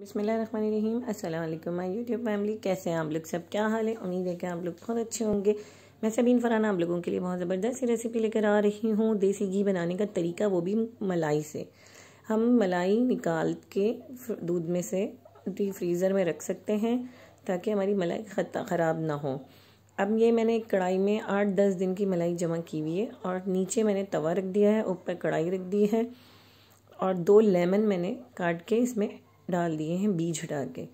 बिसमीम अल्लाम my YouTube family कैसे हैं आप लोग सब क्या हाल है उम्मीद है कि आप लोग बहुत अच्छे होंगे मैं सभी फराना आप लोगों के लिए बहुत ज़बरदस्त सी रेसिपी लेकर आ रही हूँ देसी घी बनाने का तरीका वो भी मलाई से हम मलाई निकाल के दूध में से डी फ्रीज़र में रख सकते हैं ताकि हमारी मलाई ख़राब ना हो अब ये मैंने एक कढ़ाई में आठ दस दिन की मलाई जमा की हुई है और नीचे मैंने तवा रख दिया है ऊपर कढ़ाई रख दी है और दो लेमन मैंने काट के इसमें डाल दिए हैं बीज हटा के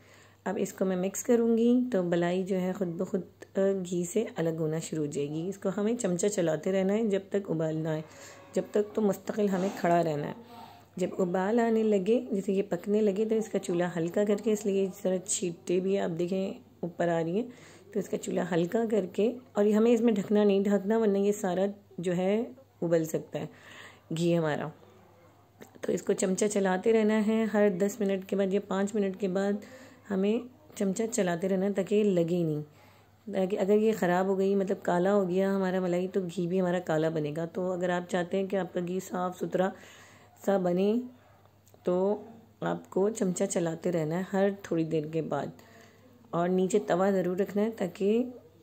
अब इसको मैं मिक्स करूँगी तो बलाई जो है ख़ुद ब खुद घी से अलग होना शुरू हो जाएगी इसको हमें चमचा चलाते रहना है जब तक उबालना है जब तक तो मुस्तकिल हमें खड़ा रहना है जब उबाल आने लगे जैसे ये पकने लगे तो इसका चूल्हा हल्का करके इसलिए ज़रा छीटे भी आप देखें ऊपर आ रही है तो इसका चूल्हा हल्का करके और हमें इसमें ढकना नहीं ढकना वरना ये सारा जो है उबल सकता है घी हमारा तो इसको चमचा चलाते रहना है हर दस मिनट के बाद या पाँच मिनट के बाद हमें चमचा चलाते रहना ताकि ये लगे नहीं ताकि अगर ये ख़राब हो गई मतलब काला हो गया हमारा मलाई तो घी भी हमारा काला बनेगा तो अगर आप चाहते हैं कि आपका घी साफ़ सुथरा सा बने तो आपको चमचा चलाते रहना है हर थोड़ी देर के बाद और नीचे तवा ज़रूर रखना है ताकि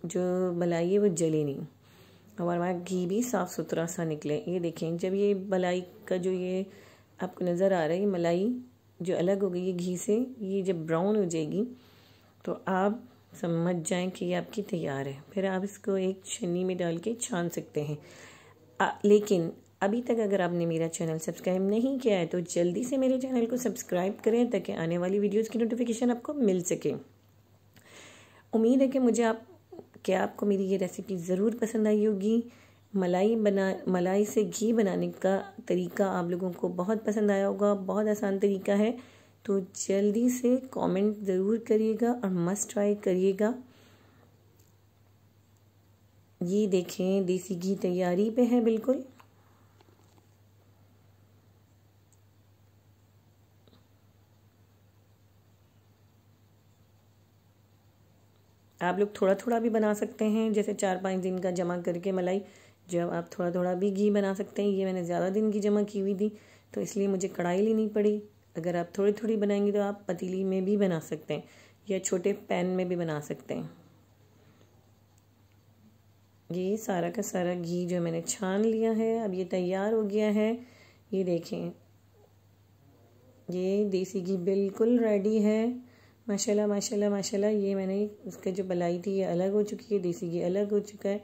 जो मलाई है वो जले नहीं और हमारा घी भी साफ़ सुथरा सा निकले ये देखें जब ये मलाई का जो ये आपको नज़र आ रहा है मलाई जो अलग हो गई है घी से ये जब ब्राउन हो जाएगी तो आप समझ जाएं कि ये आपकी तैयार है फिर आप इसको एक छन्नी में डाल के छान सकते हैं आ, लेकिन अभी तक अगर आपने मेरा चैनल सब्सक्राइब नहीं किया है तो जल्दी से मेरे चैनल को सब्सक्राइब करें ताकि आने वाली वीडियोज़ की नोटिफिकेशन आपको मिल सके उम्मीद है कि मुझे आप क्या आपको मेरी ये रेसिपी ज़रूर पसंद आई होगी मलाई बना मलाई से घी बनाने का तरीका आप लोगों को बहुत पसंद आया होगा बहुत आसान तरीका है तो जल्दी से कमेंट ज़रूर करिएगा और मस्ट ट्राई करिएगा ये देखें देसी घी तैयारी पे है बिल्कुल आप लोग थोड़ा थोड़ा भी बना सकते हैं जैसे चार पाँच दिन का जमा करके मलाई जब आप थोड़ा थोड़ा भी घी बना सकते हैं ये मैंने ज़्यादा दिन की जमा की हुई थी तो इसलिए मुझे कढ़ाई लेनी पड़ी अगर आप थोड़ी थोड़ी बनाएंगे तो आप पतीली में भी बना सकते हैं या छोटे पैन में भी बना सकते हैं ये सारा का सारा घी जो मैंने छान लिया है अब ये तैयार हो गया है ये देखें ये देसी घी बिल्कुल रेडी है माशाल्लाह माशाल्लाह माशाल्लाह ये मैंने उसका जो बलाई थी ये अलग हो चुकी है देसी घी अलग हो चुका है